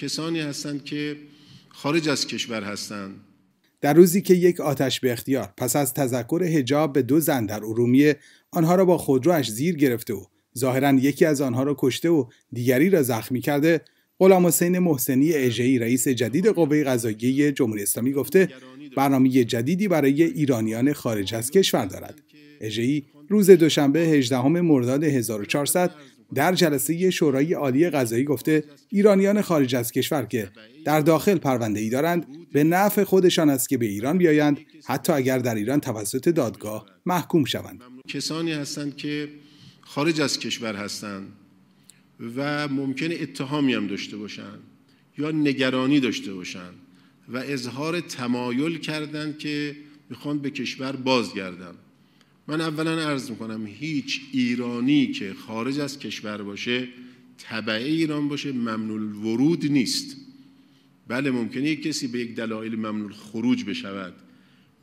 کسانی هستند که خارج از کشور هستند در روزی که یک آتش به اختیار پس از تذکر هجاب به دو زن در ارومیه آنها را با خودروش زیر گرفته و ظاهرا یکی از آنها را کشته و دیگری را زخمی کرده غلام حسین محسنی اژه‌ای رئیس جدید قوه قضاییه جمهوری اسلامی گفته برنامه جدیدی برای ایرانیان خارج از کشور دارد اژه‌ای روز دوشنبه 18 مرداد 1400 در جلسه شورای عالی قضایی گفته ایرانیان خارج از کشور که در داخل پرونده ای دارند به نفع خودشان است که به ایران بیایند حتی اگر در ایران توسط دادگاه محکوم شوند کسانی هستند که خارج از کشور هستند و ممکن اتهامی هم داشته باشند یا نگرانی داشته باشند و اظهار تمایل کردند که میخوان به کشور بازگردند من اولا عرض میکنم هیچ ایرانی که خارج از کشور باشه طبعه ایران باشه ممنول ورود نیست بله ممکنه یک کسی به یک دلایل ممنول خروج بشود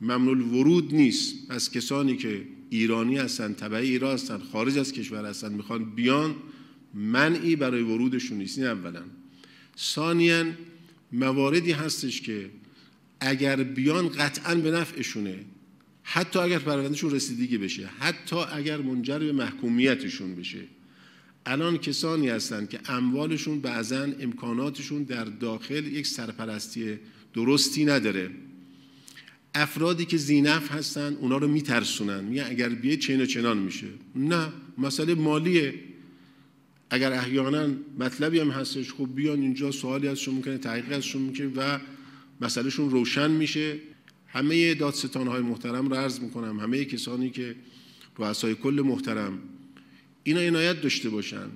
ممنول ورود نیست از کسانی که ایرانی هستند، طبعه ایران هستن خارج از کشور هستند میخوان بیان منعی برای ورودشون نیست این اولا ثانیا مواردی هستش که اگر بیان قطعا به نفعشونه حتی اگر پروندهشون رسیدگی بشه حتی اگر منجر به محکومیتشون بشه الان کسانی هستند که اموالشون بعضا امکاناتشون در داخل یک سرپرستی درستی نداره افرادی که زینف هستن اونا رو میترسونن میگن اگر بیه چین و چنان میشه نه مسئله مالیه اگر احیانا مطلبی هم هستش خب بیان اینجا سوالی ازشون میکنه تحقیق ازشون میکنه و مسئلهشون روشن میشه همه دادستان های محترم را عرض میکنم همه کسانی که رؤسای کل محترم اینا عنایت داشته باشن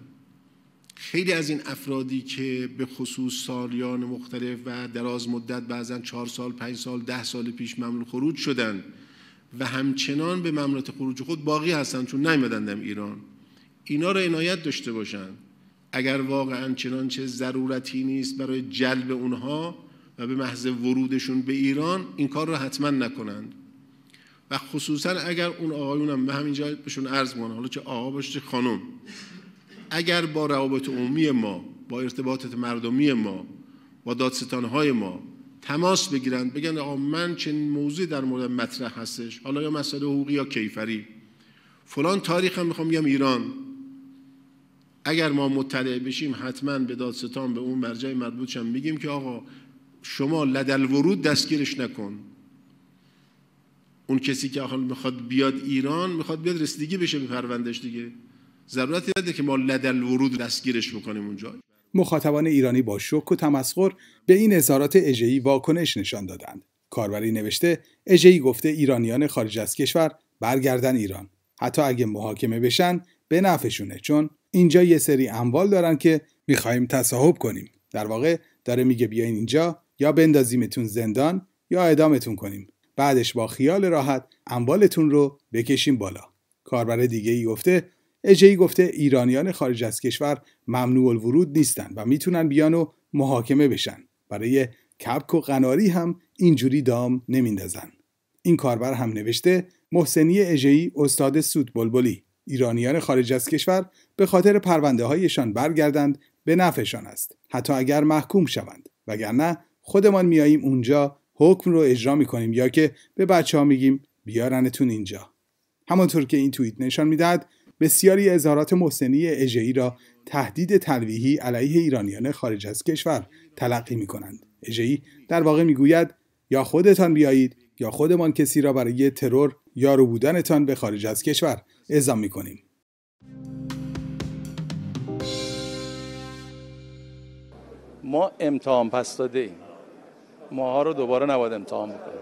خیلی از این افرادی که به خصوص سالیان مختلف و دراز مدت بعضا چهار سال پنج سال ده سال پیش مملو خروج شدن و همچنان به مملکت خروج خود باقی هستن چون در ایران اینا رو عنایت داشته باشن. اگر واقعا چه ضرورتی نیست برای جلب اونها و به محض ورودشون به ایران این کار را حتما نکنند و خصوصا اگر اون آقایون هم به همین جا بهشون عرض حالا چه آقا باشه چه خانم اگر با روابط عمومی ما با ارتباطات مردمی ما با دادستانهای ما تماس بگیرند بگن آقا من چه موضوعی در مورد مطرح هستش حالا یا مسئله حقوقی یا کیفری فلان تاریخ هم میخوام بگم ایران اگر ما مطلع بشیم حتما به دادستان به اون مرجع هم بگیم که آقا شما لدل ورود دستگیرش نکن اون کسی که حال میخواد بیاد ایران میخواد بیاد رسیدگی بشه به پروندهش دیگه ضرورت نداره که ما لدل ورود دستگیرش بکنیم اونجا مخاطبان ایرانی با شک و تمسخر به این اظهارات اژه‌ای واکنش نشان دادند کاربری نوشته اژه‌ای گفته ایرانیان خارج از کشور برگردن ایران حتی اگه محاکمه بشن به نفعشونه چون اینجا یه سری اموال دارن که میخوایم تصاحب کنیم در واقع داره میگه بیاین اینجا یا بندازیمتون زندان یا اعدامتون کنیم بعدش با خیال راحت اموالتون رو بکشیم بالا کاربر دیگه ای گفته اجی گفته ایرانیان خارج از کشور ممنوع الورود نیستن و میتونن بیان و محاکمه بشن برای کبک و قناری هم اینجوری دام نمیندازن این کاربر هم نوشته محسنی اجی استاد سود بلبلی ایرانیان خارج از کشور به خاطر پرونده هایشان برگردند به نفعشان است حتی اگر محکوم شوند وگرنه خودمان میاییم اونجا حکم رو اجرا میکنیم یا که به بچه ها میگیم بیارنتون اینجا همانطور که این توییت نشان میدهد بسیاری اظهارات محسنی اژه را تهدید تلویحی علیه ایرانیان خارج از کشور تلقی می کنند. در واقع میگوید یا خودتان بیایید یا خودمان کسی را برای ترور یا رو بودنتان به خارج از کشور اعزام میکنیم. ما امتحان پس داده ایم ماها رو دوباره نباید امتحان بکنه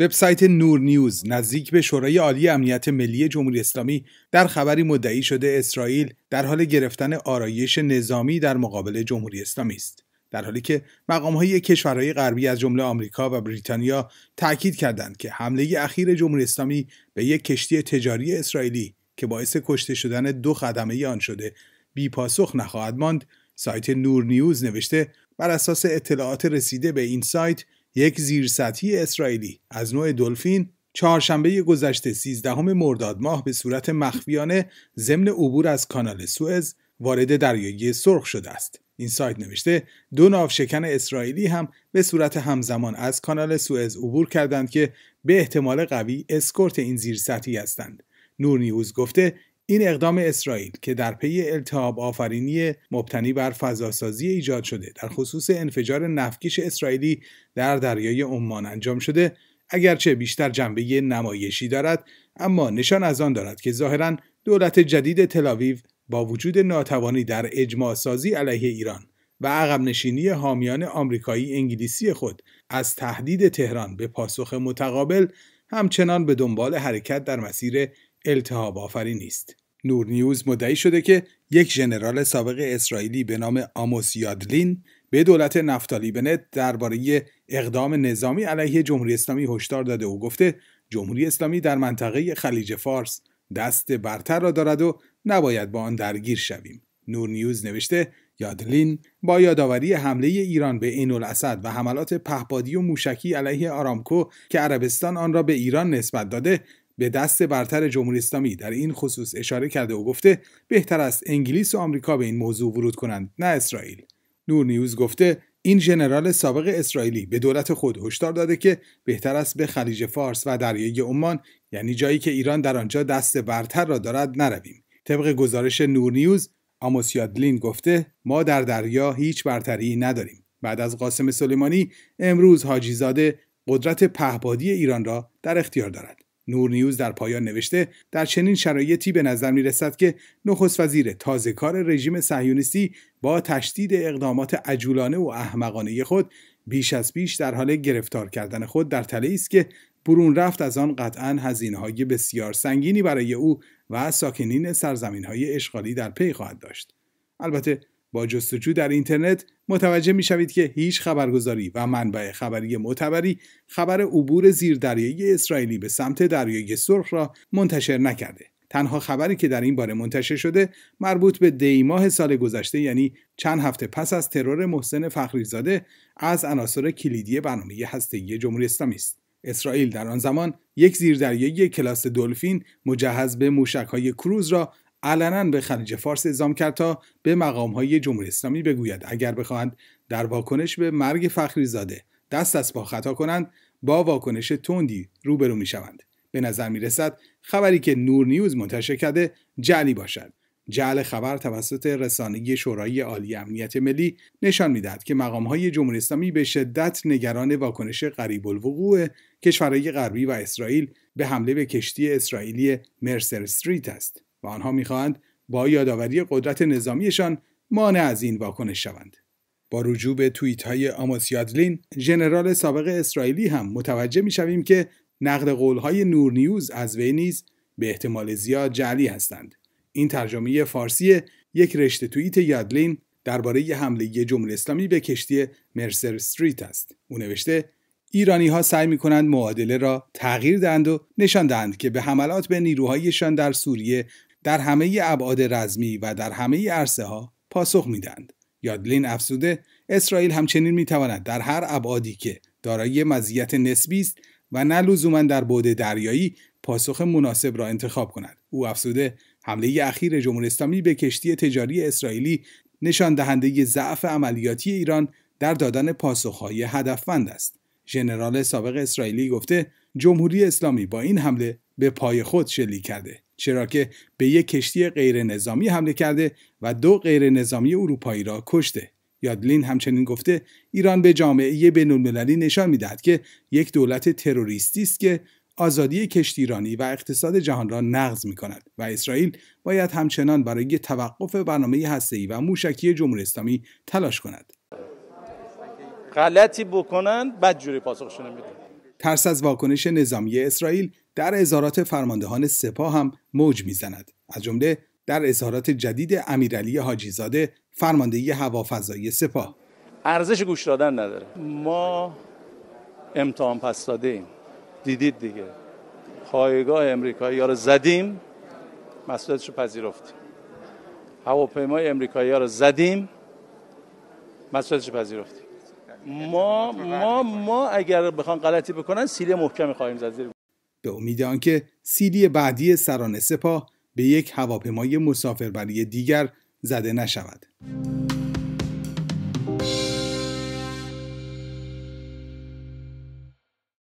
وبسایت نور نیوز نزدیک به شورای عالی امنیت ملی جمهوری اسلامی در خبری مدعی شده اسرائیل در حال گرفتن آرایش نظامی در مقابل جمهوری اسلامی است در حالی که های کشورهای غربی از جمله آمریکا و بریتانیا تاکید کردند که حمله اخیر جمهوری اسلامی به یک کشتی تجاری اسرائیلی که باعث کشته شدن دو خدمه آن شده بی پاسخ نخواهد ماند سایت نور نیوز نوشته بر اساس اطلاعات رسیده به این سایت یک زیرسطحی اسرائیلی از نوع دلفین چهارشنبه گذشته 13 مرداد ماه به صورت مخفیانه ضمن عبور از کانال سوئز وارد دریایی سرخ شده است. این سایت نوشته دو ناوشکن اسرائیلی هم به صورت همزمان از کانال سوئز عبور کردند که به احتمال قوی اسکورت این زیرسطحی هستند. نور نیوز گفته این اقدام اسرائیل که در پی التهاب آفرینی مبتنی بر فضاسازی ایجاد شده در خصوص انفجار نفکیش اسرائیلی در دریای عمان انجام شده اگرچه بیشتر جنبه نمایشی دارد اما نشان از آن دارد که ظاهرا دولت جدید تلاویو با وجود ناتوانی در اجماع سازی علیه ایران و عقب نشینی حامیان آمریکایی انگلیسی خود از تهدید تهران به پاسخ متقابل همچنان به دنبال حرکت در مسیر التهاب آفرینی است. نور نیوز مدعی شده که یک ژنرال سابق اسرائیلی به نام آموس یادلین به دولت نفتالی بنت درباره اقدام نظامی علیه جمهوری اسلامی هشدار داده و گفته جمهوری اسلامی در منطقه خلیج فارس دست برتر را دارد و نباید با آن درگیر شویم. نور نیوز نوشته یادلین با یادآوری حمله ایران به عین الاسد و حملات پهپادی و موشکی علیه آرامکو که عربستان آن را به ایران نسبت داده به دست برتر جمهوری اسلامی در این خصوص اشاره کرده و گفته بهتر است انگلیس و آمریکا به این موضوع ورود کنند نه اسرائیل نور نیوز گفته این ژنرال سابق اسرائیلی به دولت خود هشدار داده که بهتر است به خلیج فارس و دریای عمان یعنی جایی که ایران در آنجا دست برتر را دارد نرویم طبق گزارش نور نیوز آموس یادلین گفته ما در دریا هیچ برتری نداریم بعد از قاسم سلیمانی امروز حاجیزاده قدرت پهبادی ایران را در اختیار دارد نور نیوز در پایان نوشته در چنین شرایطی به نظر می رسد که نخست وزیر تازه کار رژیم صهیونیستی با تشدید اقدامات عجولانه و احمقانه خود بیش از پیش در حال گرفتار کردن خود در تله است که برون رفت از آن قطعا هزینه های بسیار سنگینی برای او و ساکنین سرزمین های اشغالی در پی خواهد داشت. البته با جستجو در اینترنت متوجه می شوید که هیچ خبرگزاری و منبع خبری معتبری خبر عبور زیردریایی اسرائیلی به سمت دریای سرخ را منتشر نکرده. تنها خبری که در این باره منتشر شده مربوط به دیماه سال گذشته یعنی چند هفته پس از ترور محسن فخریزاده از عناصر کلیدی برنامه هسته‌ای جمهوری اسلامی است. اسرائیل در آن زمان یک زیردریایی کلاس دلفین مجهز به موشکهای کروز را علنا به خلیج فارس اعزام کرد تا به مقامهای جمهوری اسلامی بگوید اگر بخواهند در واکنش به مرگ فخری زاده دست از پا خطا کنند با واکنش تندی روبرو می شوند. به نظر می رسد خبری که نور نیوز منتشر کرده جعلی باشد. جعل خبر توسط رسانه شورای عالی امنیت ملی نشان میدهد که مقامهای جمهوری اسلامی به شدت نگران واکنش قریب الوقوع کشورهای غربی و اسرائیل به حمله به کشتی اسرائیلی مرسر استریت است. و آنها میخواهند با یادآوری قدرت نظامیشان مانع از این واکنش شوند با رجوع به توییت های آموس یادلین ژنرال سابق اسرائیلی هم متوجه میشویم که نقد قول های نور نیوز از وی نیز به احتمال زیاد جعلی هستند این ترجمه فارسی یک رشته توییت یادلین درباره حمله جمهوری اسلامی به کشتی مرسر استریت است او نوشته ایرانی ها سعی می کنند معادله را تغییر دهند و نشان دهند که به حملات به نیروهایشان در سوریه در همه ابعاد رزمی و در همه عرصه ها پاسخ میدهند یادلین افسوده اسرائیل همچنین میتواند در هر ابعادی که دارای مزیت نسبی است و نه لزوما در بعد دریایی پاسخ مناسب را انتخاب کند او افسوده حمله اخیر جمهوری اسلامی به کشتی تجاری اسرائیلی نشان دهنده ضعف عملیاتی ایران در دادن پاسخهای هدفمند است ژنرال سابق اسرائیلی گفته جمهوری اسلامی با این حمله به پای خود شلیک کرده چرا که به یک کشتی غیر نظامی حمله کرده و دو غیر نظامی اروپایی را کشته. یادلین همچنین گفته ایران به جامعه المللی نشان میدهد که یک دولت تروریستی است که آزادی کشتیرانی و اقتصاد جهان را نقض می کند و اسرائیل باید همچنان برای توقف برنامه هسته‌ای و موشکی جمهوری اسلامی تلاش کند. غلطی بکنن بدجوری پاسخشون میده. ترس از واکنش نظامی اسرائیل در اظهارات فرماندهان سپاه هم موج میزند از جمله در اظهارات جدید امیرعلی حاجیزاده فرماندهی هوافضایی سپاه ارزش گوش دادن نداره ما امتحان پس دیدید دیگه پایگاه امریکایی ها رو زدیم مسئولیتش رو پذیرفتیم هواپیمای امریکایی ها رو زدیم مسئولیتش رو پذیرفتیم ما ما ما اگر بخوان غلطی بکنن سیله محکمی خواهیم زد به امید آنکه سیلی بعدی سران سپاه به یک هواپیمای مسافربری دیگر زده نشود.